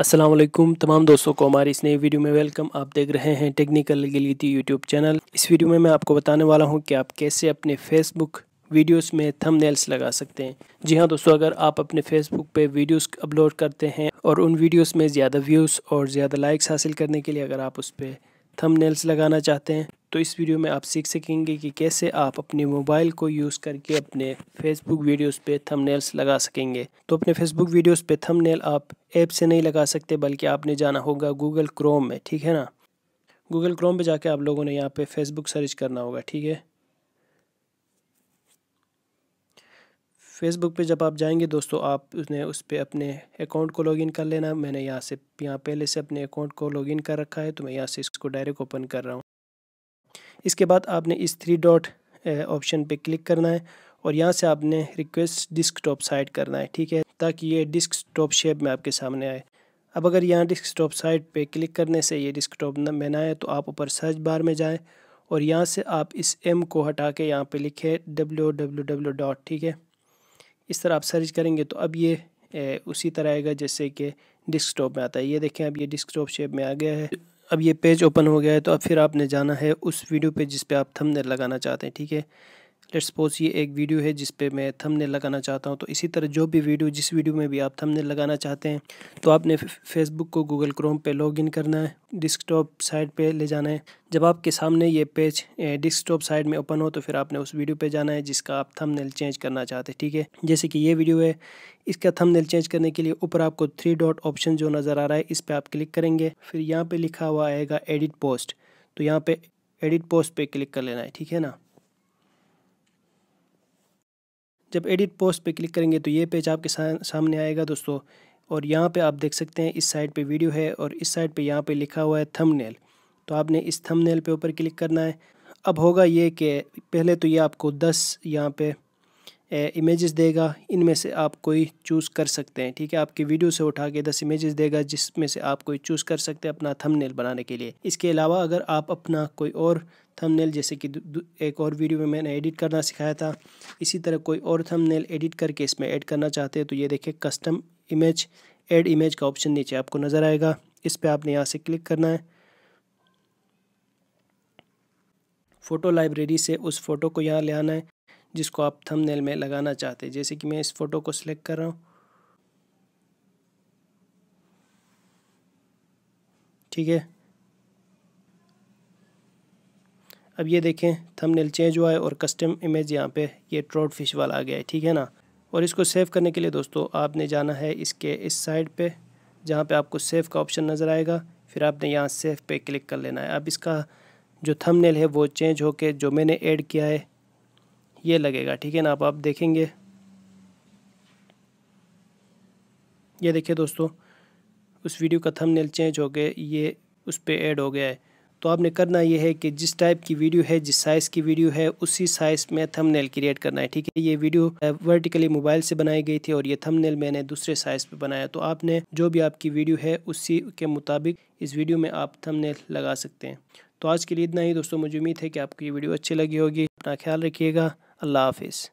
असलम तमाम दोस्तों को हमारी इस नई वीडियो में वेलकम आप देख रहे हैं टेक्निकल गलीती यूट्यूब चैनल इस वीडियो में मैं आपको बताने वाला हूं कि आप कैसे अपने फेसबुक वीडियोस में थंबनेल्स लगा सकते हैं जी हाँ दोस्तों अगर आप अपने फेसबुक पे वीडियोस अपलोड करते हैं और उन वीडियोस में ज़्यादा व्यूज़ और ज़्यादा लाइक्स हासिल करने के लिए अगर आप उस पर थंबनेल्स लगाना चाहते हैं तो इस वीडियो में आप सीख सकेंगे कि कैसे आप अपने मोबाइल को यूज़ करके अपने फेसबुक वीडियोस पे थंबनेल्स लगा सकेंगे तो अपने फेसबुक वीडियोस पे थंबनेल आप ऐप से नहीं लगा सकते बल्कि आपने जाना होगा गूगल क्रोम में ठीक है ना गूगल क्रोम पे जाके आप लोगों ने यहाँ पे फेसबुक सर्च करना होगा ठीक है फेसबुक पे जब आप जाएंगे दोस्तों आप उसने उस पर अपने अकाउंट को लॉगिन कर लेना मैंने यहाँ से यहाँ पहले से अपने अकाउंट को लॉगिन कर रखा है तो मैं यहाँ से इसको डायरेक्ट ओपन कर रहा हूँ इसके बाद आपने इस थ्री डॉट ऑप्शन पे क्लिक करना है और यहाँ से आपने रिक्वेस्ट टॉप साइट करना है ठीक है ताकि ये टॉप शेप में आपके सामने आए अब अगर यहाँ टॉप साइट पर क्लिक करने से ये टॉप में ना आए तो आप ऊपर सर्च बार में जाएँ और यहाँ से आप इस एम को हटा के यहाँ पर लिखे डब्ल्यू डब्ल्यू डब्ल्यू डॉट ठीक है इस तरह आप सर्च करेंगे तो अब ये ए, उसी तरह आएगा जैसे कि डिस्कटॉप में आता है ये देखें अब ये डिस्कटॉप शेप में आ गया है अब ये पेज ओपन हो गया है तो अब फिर आपने जाना है उस वीडियो पे जिस पे आप थंबनेल लगाना चाहते हैं ठीक है लेट्स सपोज ये एक वीडियो है जिस पे मैं थंबनेल लगाना चाहता हूँ तो इसी तरह जो भी वीडियो जिस वीडियो में भी आप थंबनेल लगाना चाहते हैं तो आपने फेसबुक को गूगल क्रोम पे लॉगिन करना है डिस्कटॉप साइड पे ले जाना है जब आपके सामने ये पेज डिस्कटॉप साइड में ओपन हो तो फिर आपने उस वीडियो पे जाना है जिसका आप थंबनेल चेंज करना चाहते हैं ठीक है जैसे कि ये वीडियो है इसका थंबनेल चेंज करने के लिए ऊपर आपको थ्री डॉट ऑप्शन जो नज़र आ रहा है इस पर आप क्लिक करेंगे फिर यहाँ पर लिखा हुआ आएगा एडिट पोस्ट तो यहाँ पर एडिट पोस्ट पर क्लिक कर लेना है ठीक है ना जब एडिट पोस्ट पे क्लिक करेंगे तो ये पेज आपके सामने आएगा दोस्तों और यहाँ पे आप देख सकते हैं इस साइड पे वीडियो है और इस साइड पे यहाँ पे लिखा हुआ है थंबनेल तो आपने इस थंबनेल पे ऊपर क्लिक करना है अब होगा ये कि पहले तो ये आपको दस यहाँ पे इमेजेस देगा इनमें से आप कोई चूज़ कर सकते हैं ठीक है आपकी वीडियो से उठा के दस इमेजेस देगा जिसमें से आप कोई चूज़ कर सकते हैं अपना थंबनेल बनाने के लिए इसके अलावा अगर आप अपना कोई और थंबनेल जैसे कि एक और वीडियो में मैंने एडिट करना सिखाया था इसी तरह कोई और थंबनेल एडिट करके इसमें ऐड करना चाहते हैं तो ये देखिए कस्टम इमेज एड इमेज का ऑप्शन नीचे आपको नज़र आएगा इस पर आपने यहाँ से क्लिक करना है फ़ोटो लाइब्रेरी से उस फ़ोटो को यहाँ ले आना है जिसको आप थंबनेल में लगाना चाहते हैं जैसे कि मैं इस फ़ोटो को सिलेक्ट कर रहा हूँ ठीक है अब ये देखें थंबनेल चेंज हुआ है और कस्टम इमेज यहाँ पे ये ट्रोट फिश वाला आ गया है ठीक है ना और इसको सेव करने के लिए दोस्तों आपने जाना है इसके इस साइड पे जहाँ पे आपको सेव का ऑप्शन नज़र आएगा फिर आपने यहाँ सेव पे क्लिक कर लेना है अब इसका जो थंबनेल है वो चेंज होके जो मैंने ऐड किया है ये लगेगा ठीक है ना अब आप देखेंगे ये देखिए दोस्तों उस वीडियो का थंबनेल चेंज हो गया ये उस पर ऐड हो गया है तो आपने करना यह है कि जिस टाइप की वीडियो है जिस साइज़ की वीडियो है उसी साइज़ में थंबनेल क्रिएट करना है ठीक है ये वीडियो वर्टिकली मोबाइल से बनाई गई थी और ये थंबनेल मैंने दूसरे साइज़ पे बनाया तो आपने जो भी आपकी वीडियो है उसी के मुताबिक इस वीडियो में आप थंबनेल लगा सकते हैं तो आज के लिए इतना ही दोस्तों मुझे उम्मीद है कि आपको ये वीडियो अच्छी लगी होगी अपना ख्याल रखिएगा Allah Hafiz